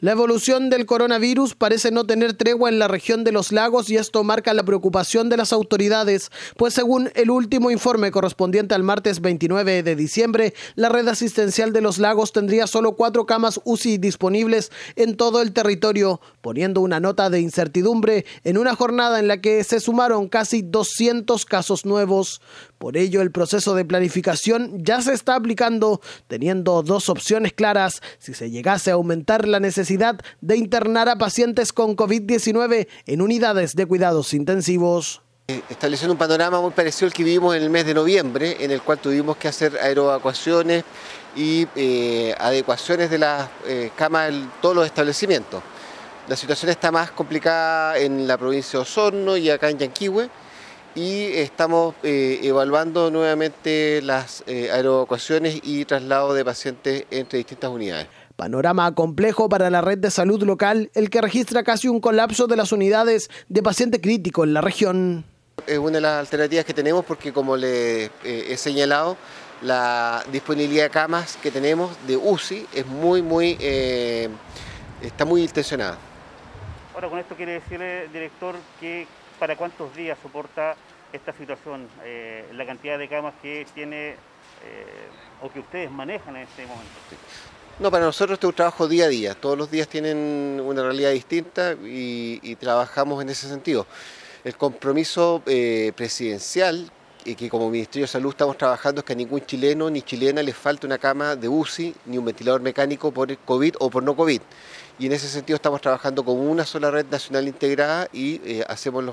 La evolución del coronavirus parece no tener tregua en la región de los lagos y esto marca la preocupación de las autoridades, pues según el último informe correspondiente al martes 29 de diciembre, la red asistencial de los lagos tendría solo cuatro camas UCI disponibles en todo el territorio, poniendo una nota de incertidumbre en una jornada en la que se sumaron casi 200 casos nuevos. Por ello, el proceso de planificación ya se está aplicando, teniendo dos opciones claras, si se llegase a aumentar la necesidad de internar a pacientes con COVID-19 en unidades de cuidados intensivos. Eh, Estableciendo un panorama muy parecido al que vivimos en el mes de noviembre, en el cual tuvimos que hacer aeroevacuaciones y eh, adecuaciones de las eh, camas en todos los establecimientos. La situación está más complicada en la provincia de Osorno y acá en Yanquihue y estamos evaluando nuevamente las aeroevacuaciones y traslado de pacientes entre distintas unidades. Panorama complejo para la red de salud local, el que registra casi un colapso de las unidades de paciente crítico en la región. Es una de las alternativas que tenemos porque, como le eh, he señalado, la disponibilidad de camas que tenemos de UCI es muy, muy, eh, está muy intencionada. Ahora, con esto quiere decirle, director, que para cuántos días soporta esta situación, eh, la cantidad de camas que tiene o que ustedes manejan en este momento. No, para nosotros este es un trabajo día a día. Todos los días tienen una realidad distinta y, trabajamos en ese sentido. El compromiso eh, presidencial y eh, que como Ministerio de Salud estamos trabajando es que a ningún chileno ni chilena le falte una cama de UCI ni un ventilador mecánico por COVID o por no COVID. Y en ese sentido estamos trabajando con una sola red nacional integrada y eh, hacemos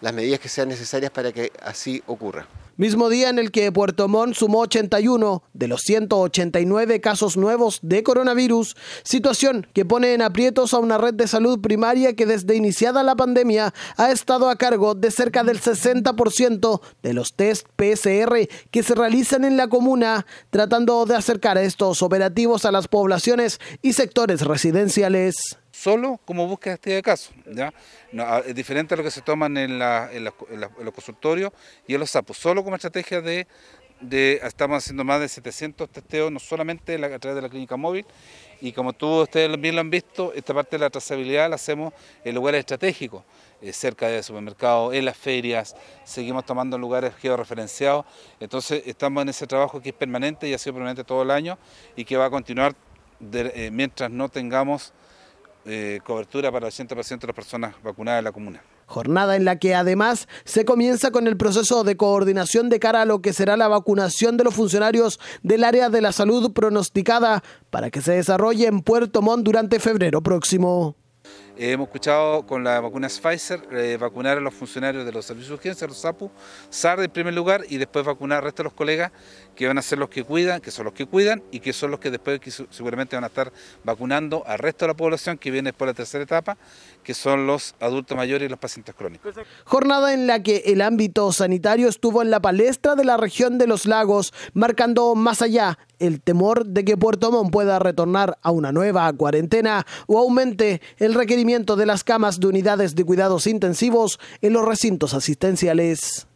las medidas que sean necesarias para que así ocurra mismo día en el que Puerto Montt sumó 81 de los 189 casos nuevos de coronavirus, situación que pone en aprietos a una red de salud primaria que desde iniciada la pandemia ha estado a cargo de cerca del 60% de los test PCR que se realizan en la comuna, tratando de acercar estos operativos a las poblaciones y sectores residenciales solo como búsqueda de casos. ¿ya? Ah, es diferente a lo que se toman en, los consultorios y en los sapos, solo como estrategia de, ah, estamos haciendo más de 700 testeos, no solamente a través de la clínica móvil, y como tú ustedes bien lo han visto, esta parte de la trazabilidad la hacemos en lugares estratégicos, eh, cerca de supermercados, en las ferias, seguimos tomando lugares georreferenciados, entonces estamos en ese trabajo que es permanente y ha sido permanente todo el año y que va a continuar eh, mientras no tengamos eh, cobertura para el 80% de las personas vacunadas en la comuna. Jornada en la que además se comienza con el proceso de coordinación de cara a lo que será la vacunación de los funcionarios del área de la salud pronosticada para que se desarrolle en Puerto Montt durante febrero próximo. Eh, hemos escuchado con la vacuna Pfizer eh, vacunar a los funcionarios de los servicios de urgencia, los SAPU, SAR en primer lugar y después vacunar al resto de los colegas que van a ser los que cuidan, que son los que cuidan y que son los que después seguramente van a estar vacunando al resto de la población que viene después la tercera etapa, que son los adultos mayores y los pacientes crónicos. Jornada en la que el ámbito sanitario estuvo en la palestra de la región de los lagos, marcando más allá el temor de que Puerto Montt pueda retornar a una nueva cuarentena o aumente el requerimiento de las camas de unidades de cuidados intensivos en los recintos asistenciales.